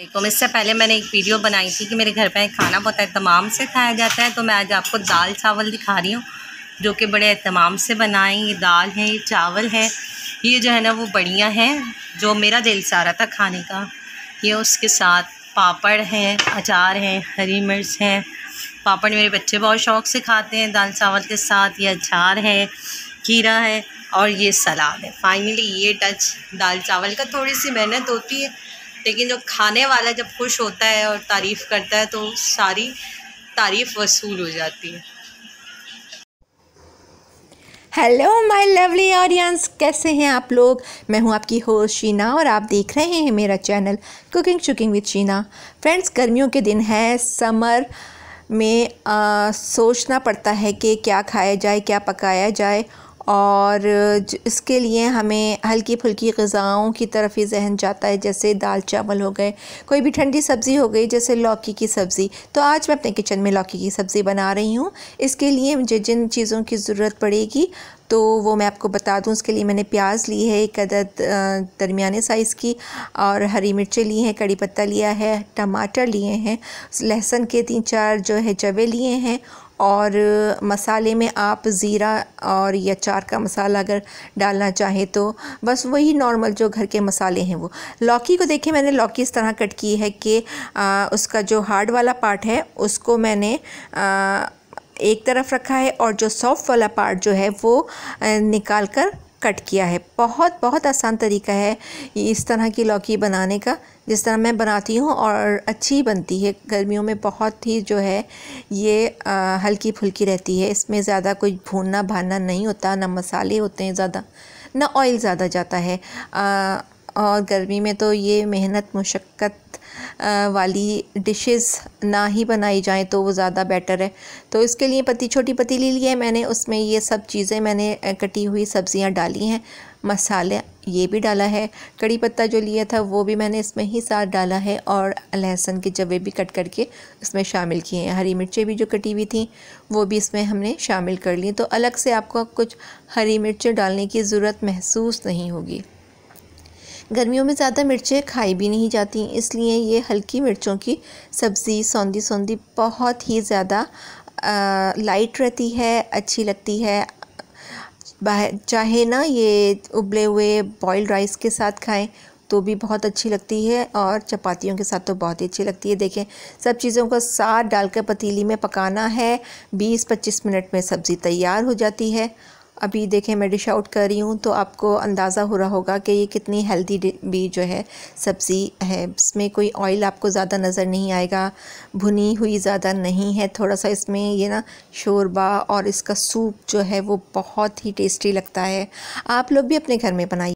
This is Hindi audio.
देखो इससे पहले मैंने एक वीडियो बनाई थी कि मेरे घर पर खाना बहुत अहतमाम से खाया जाता है तो मैं आज आपको दाल चावल दिखा रही हूँ जो कि बड़े अहतमाम से बनाए ये दाल है ये चावल है ये जो है ना वो बढ़िया है जो मेरा दिल सारा था खाने का ये उसके साथ पापड़ हैं अचार हैं हरी मिर्च हैं पापड़ मेरे बच्चे बहुत शौक से खाते हैं दाल चावल के साथ ये अचार है खीरा है और ये सलाद है फाइनली ये टच दाल चावल का थोड़ी सी मेहनत होती है लेकिन जो खाने वाला जब खुश होता है और तारीफ़ करता है तो सारी तारीफ़ वसूल हो जाती है हेलो माय लवली ऑडियंस कैसे हैं आप लोग मैं हूं आपकी होस्ट शीना और आप देख रहे हैं मेरा चैनल कुकिंग शुकिंग विद शीना फ्रेंड्स गर्मियों के दिन है समर में आ, सोचना पड़ता है कि क्या खाया जाए क्या पकाया जाए और इसके लिए हमें हल्की फुल्की गज़ाओं की तरफ ही जहन जाता है जैसे दाल चावल हो गए कोई भी ठंडी सब्ज़ी हो गई जैसे लौकी की सब्ज़ी तो आज मैं अपने किचन में लौकी की सब्ज़ी बना रही हूँ इसके लिए मुझे जिन चीज़ों की ज़रूरत पड़ेगी तो वो मैं आपको बता दूँ उसके लिए मैंने प्याज ली है एक अदद दरमिया साइज़ की और हरी मिर्चें ली हैं कड़ी पत्ता लिया है टमाटर लिए हैं लहसुन के तीन चार जो है जवे लिए हैं और मसाले में आप ज़ीरा और या चार का मसाला अगर डालना चाहें तो बस वही नॉर्मल जो घर के मसाले हैं वो लौकी को देखिए मैंने लौकी इस तरह कट की है कि आ, उसका जो हार्ड वाला पार्ट है उसको मैंने आ, एक तरफ रखा है और जो सॉफ्ट वाला पार्ट जो है वो निकाल कर कट किया है बहुत बहुत आसान तरीका है इस तरह की लौकी बनाने का जिस तरह मैं बनाती हूँ और अच्छी बनती है गर्मियों में बहुत ही जो है ये हल्की फुल्की रहती है इसमें ज़्यादा कोई भूनना भानना नहीं होता ना मसाले होते हैं ज़्यादा ना ऑयल ज़्यादा जाता है आ, और गर्मी में तो ये मेहनत मुशक्क़त वाली डिशेस ना ही बनाई जाएं तो वो ज़्यादा बेटर है तो इसके लिए पति छोटी पतीली ली है मैंने उसमें ये सब चीज़ें मैंने कटी हुई सब्ज़ियाँ डाली हैं मसाले ये भी डाला है कड़ी पत्ता जो लिया था वो भी मैंने इसमें ही साथ डाला है और लहसुन के जवे भी कट करके इसमें शामिल किए हैं हरी मिर्चें भी जो कटी हुई थी वो भी इसमें हमने शामिल कर ली तो अलग से आपको कुछ हरी मिर्चें डालने की ज़रूरत महसूस नहीं होगी गर्मियों में ज़्यादा मिर्चें खाई भी नहीं जाती इसलिए ये हल्की मिर्चों की सब्ज़ी सौंधी सौंधी बहुत ही ज़्यादा लाइट रहती है अच्छी लगती है चाहे ना ये उबले हुए बॉयल्ड राइस के साथ खाएं तो भी बहुत अच्छी लगती है और चपातियों के साथ तो बहुत ही अच्छी लगती है देखें सब चीज़ों को साथ डालकर पतीली में पकाना है 20-25 मिनट में सब्ज़ी तैयार हो जाती है अभी देखें मैं डिश आउट कर रही हूँ तो आपको अंदाज़ा हो रहा होगा कि ये कितनी हेल्दी भी जो है सब्ज़ी है इसमें कोई ऑयल आपको ज़्यादा नज़र नहीं आएगा भुनी हुई ज़्यादा नहीं है थोड़ा सा इसमें ये ना शोरबा और इसका सूप जो है वो बहुत ही टेस्टी लगता है आप लोग भी अपने घर में बनाइए